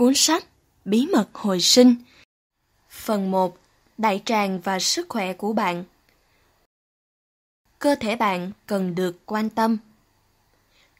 cuốn sách Bí mật hồi sinh. Phần 1. Đại tràng và sức khỏe của bạn. Cơ thể bạn cần được quan tâm.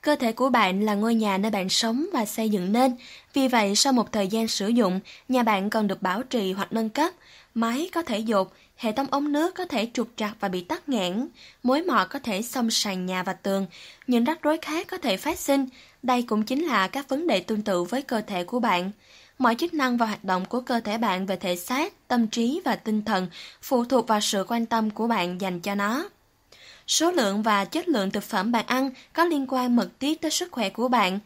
Cơ thể của bạn là ngôi nhà nơi bạn sống và xây dựng nên, vì vậy sau một thời gian sử dụng, nhà bạn cần được bảo trì hoặc nâng cấp, máy có thể dột, hệ thống ống nước có thể trục trặc và bị tắc nghẽn, mối mọt có thể xông sàn nhà và tường, những rắc rối khác có thể phát sinh. Đây cũng chính là các vấn đề tương tự với cơ thể của bạn. Mọi chức năng và hoạt động của cơ thể bạn về thể xác, tâm trí và tinh thần phụ thuộc vào sự quan tâm của bạn dành cho nó. Số lượng và chất lượng thực phẩm bạn ăn có liên quan mật thiết tới sức khỏe của bạn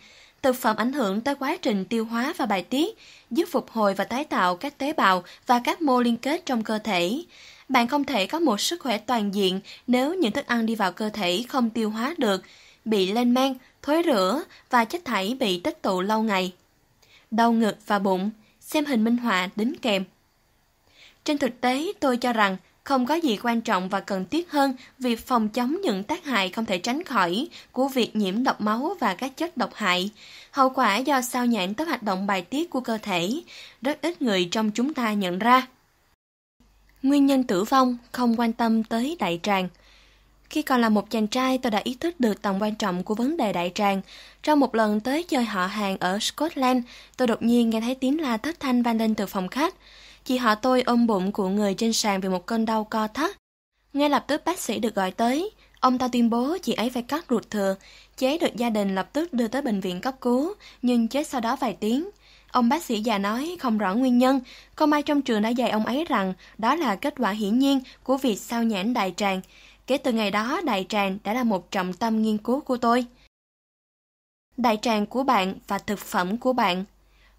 thực phẩm ảnh hưởng tới quá trình tiêu hóa và bài tiết, giúp phục hồi và tái tạo các tế bào và các mô liên kết trong cơ thể. Bạn không thể có một sức khỏe toàn diện nếu những thức ăn đi vào cơ thể không tiêu hóa được, bị lên men, thối rữa và chất thải bị tích tụ lâu ngày. Đau ngực và bụng, xem hình minh họa đính kèm. Trên thực tế, tôi cho rằng không có gì quan trọng và cần thiết hơn việc phòng chống những tác hại không thể tránh khỏi của việc nhiễm độc máu và các chất độc hại. Hậu quả do sao nhãn tới hoạt động bài tiết của cơ thể, rất ít người trong chúng ta nhận ra. Nguyên nhân tử vong không quan tâm tới đại tràng – khi còn là một chàng trai, tôi đã ý thức được tầm quan trọng của vấn đề đại tràng. Trong một lần tới chơi họ hàng ở Scotland, tôi đột nhiên nghe thấy tiếng la thất thanh vang lên từ phòng khách. Chị họ tôi ôm bụng của người trên sàn vì một cơn đau co thắt. Ngay lập tức bác sĩ được gọi tới. Ông ta tuyên bố chị ấy phải cắt ruột thừa. chế được gia đình lập tức đưa tới bệnh viện cấp cứu, nhưng chết sau đó vài tiếng. Ông bác sĩ già nói không rõ nguyên nhân, cô Mai trong trường đã dạy ông ấy rằng đó là kết quả hiển nhiên của việc sao nhãn đại tràng. Kể từ ngày đó, đại tràng đã là một trọng tâm nghiên cứu của tôi. Đại tràng của bạn và thực phẩm của bạn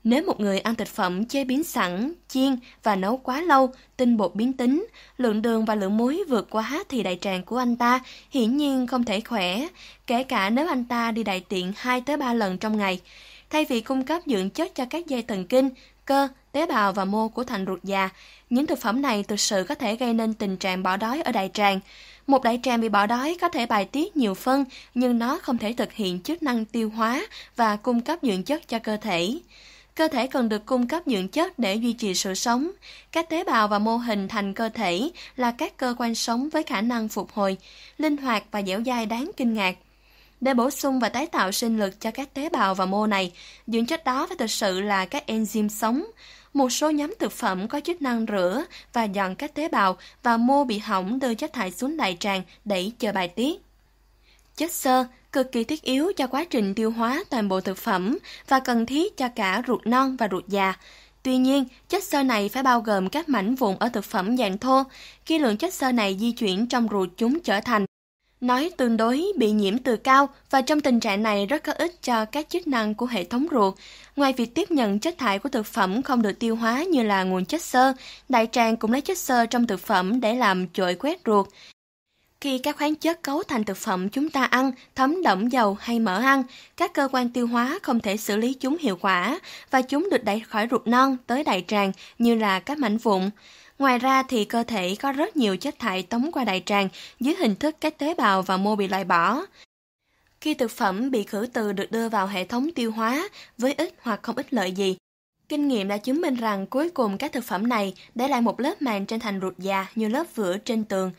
nếu một người ăn thực phẩm chế biến sẵn, chiên và nấu quá lâu, tinh bột biến tính, lượng đường và lượng muối vượt quá thì đại tràng của anh ta hiển nhiên không thể khỏe, kể cả nếu anh ta đi đại tiện 2 tới 3 lần trong ngày. Thay vì cung cấp dưỡng chất cho các dây thần kinh, cơ, tế bào và mô của thành ruột già, những thực phẩm này thực sự có thể gây nên tình trạng bỏ đói ở đại tràng. Một đại tràng bị bỏ đói có thể bài tiết nhiều phân, nhưng nó không thể thực hiện chức năng tiêu hóa và cung cấp dưỡng chất cho cơ thể. Cơ thể cần được cung cấp dưỡng chất để duy trì sự sống. Các tế bào và mô hình thành cơ thể là các cơ quan sống với khả năng phục hồi, linh hoạt và dẻo dai đáng kinh ngạc. Để bổ sung và tái tạo sinh lực cho các tế bào và mô này, dưỡng chất đó phải thực sự là các enzyme sống. Một số nhóm thực phẩm có chức năng rửa và dọn các tế bào và mô bị hỏng đưa chất thải xuống đại tràng để chờ bài tiết. Chất xơ cực kỳ thiết yếu cho quá trình tiêu hóa toàn bộ thực phẩm và cần thiết cho cả ruột non và ruột già. Tuy nhiên, chất xơ này phải bao gồm các mảnh vụn ở thực phẩm dạng thô, khi lượng chất xơ này di chuyển trong ruột chúng trở thành nói tương đối bị nhiễm từ cao và trong tình trạng này rất có ích cho các chức năng của hệ thống ruột. Ngoài việc tiếp nhận chất thải của thực phẩm không được tiêu hóa như là nguồn chất xơ, đại tràng cũng lấy chất xơ trong thực phẩm để làm chổi quét ruột khi các khoáng chất cấu thành thực phẩm chúng ta ăn thấm đẫm dầu hay mỡ ăn, các cơ quan tiêu hóa không thể xử lý chúng hiệu quả và chúng được đẩy khỏi ruột non tới đại tràng như là các mảnh vụn. Ngoài ra thì cơ thể có rất nhiều chất thải tống qua đại tràng dưới hình thức các tế bào và mô bị loại bỏ. Khi thực phẩm bị khử từ được đưa vào hệ thống tiêu hóa với ít hoặc không ít lợi gì Kinh nghiệm đã chứng minh rằng cuối cùng các thực phẩm này để lại một lớp màng trên thành ruột già như lớp vữa trên tường.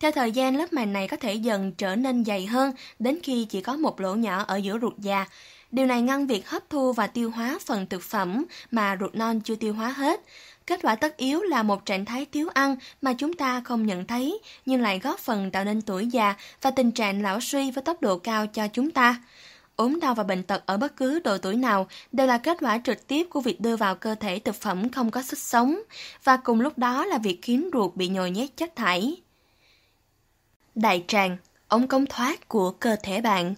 Theo thời gian, lớp màng này có thể dần trở nên dày hơn đến khi chỉ có một lỗ nhỏ ở giữa ruột già. Điều này ngăn việc hấp thu và tiêu hóa phần thực phẩm mà ruột non chưa tiêu hóa hết. Kết quả tất yếu là một trạng thái thiếu ăn mà chúng ta không nhận thấy, nhưng lại góp phần tạo nên tuổi già và tình trạng lão suy với tốc độ cao cho chúng ta. Ốm đau và bệnh tật ở bất cứ độ tuổi nào đều là kết quả trực tiếp của việc đưa vào cơ thể thực phẩm không có sức sống và cùng lúc đó là việc khiến ruột bị nhồi nhét chất thải. Đại tràng, ống cống thoát của cơ thể bạn.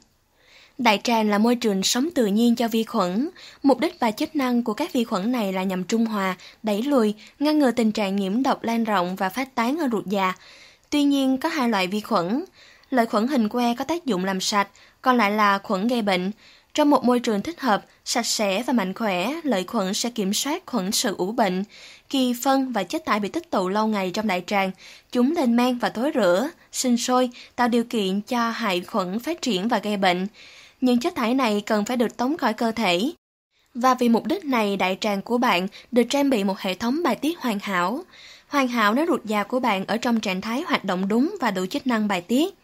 Đại tràng là môi trường sống tự nhiên cho vi khuẩn. Mục đích và chức năng của các vi khuẩn này là nhằm trung hòa, đẩy lùi, ngăn ngừa tình trạng nhiễm độc lan rộng và phát tán ở ruột già. Tuy nhiên, có hai loại vi khuẩn. Lợi khuẩn hình que có tác dụng làm sạch, còn lại là khuẩn gây bệnh. Trong một môi trường thích hợp, sạch sẽ và mạnh khỏe, lợi khuẩn sẽ kiểm soát khuẩn sự ủ bệnh. Khi phân và chất thải bị tích tụ lâu ngày trong đại tràng, chúng lên men và thối rửa, sinh sôi, tạo điều kiện cho hại khuẩn phát triển và gây bệnh. Những chất thải này cần phải được tống khỏi cơ thể. Và vì mục đích này, đại tràng của bạn được trang bị một hệ thống bài tiết hoàn hảo. Hoàn hảo nếu ruột già của bạn ở trong trạng thái hoạt động đúng và đủ chức năng bài tiết.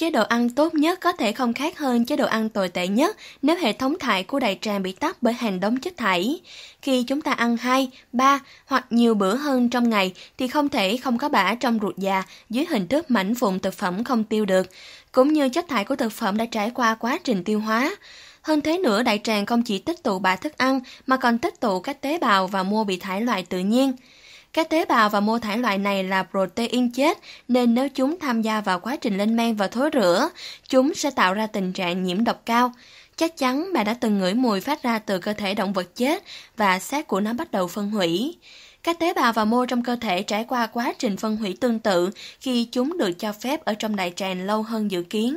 Chế độ ăn tốt nhất có thể không khác hơn chế độ ăn tồi tệ nhất nếu hệ thống thải của đại tràng bị tắc bởi hàng đống chất thải. Khi chúng ta ăn 2, 3 hoặc nhiều bữa hơn trong ngày thì không thể không có bã trong ruột già dưới hình thức mảnh vụn thực phẩm không tiêu được, cũng như chất thải của thực phẩm đã trải qua quá trình tiêu hóa. Hơn thế nữa, đại tràng không chỉ tích tụ bã thức ăn mà còn tích tụ các tế bào và mô bị thải loại tự nhiên. Các tế bào và mô thải loại này là protein chết, nên nếu chúng tham gia vào quá trình lên men và thối rữa, chúng sẽ tạo ra tình trạng nhiễm độc cao. Chắc chắn bà đã từng ngửi mùi phát ra từ cơ thể động vật chết và xác của nó bắt đầu phân hủy. Các tế bào và mô trong cơ thể trải qua quá trình phân hủy tương tự khi chúng được cho phép ở trong đại tràng lâu hơn dự kiến.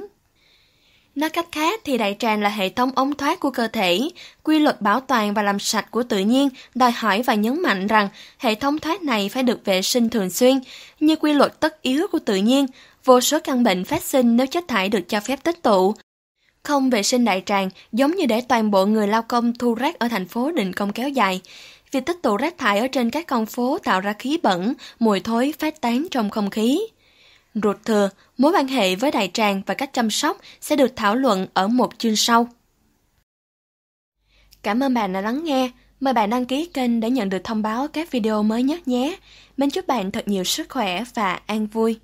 Nói cách khác thì đại tràng là hệ thống ống thoát của cơ thể. Quy luật bảo toàn và làm sạch của tự nhiên đòi hỏi và nhấn mạnh rằng hệ thống thoát này phải được vệ sinh thường xuyên, như quy luật tất yếu của tự nhiên, vô số căn bệnh phát sinh nếu chất thải được cho phép tích tụ. Không vệ sinh đại tràng giống như để toàn bộ người lao công thu rác ở thành phố định công kéo dài. Việc tích tụ rác thải ở trên các con phố tạo ra khí bẩn, mùi thối phát tán trong không khí. Ruột thừa, mối quan hệ với đại tràng và cách chăm sóc sẽ được thảo luận ở một chương sau. Cảm ơn bạn đã lắng nghe. Mời bạn đăng ký kênh để nhận được thông báo các video mới nhất nhé. Mình chúc bạn thật nhiều sức khỏe và an vui.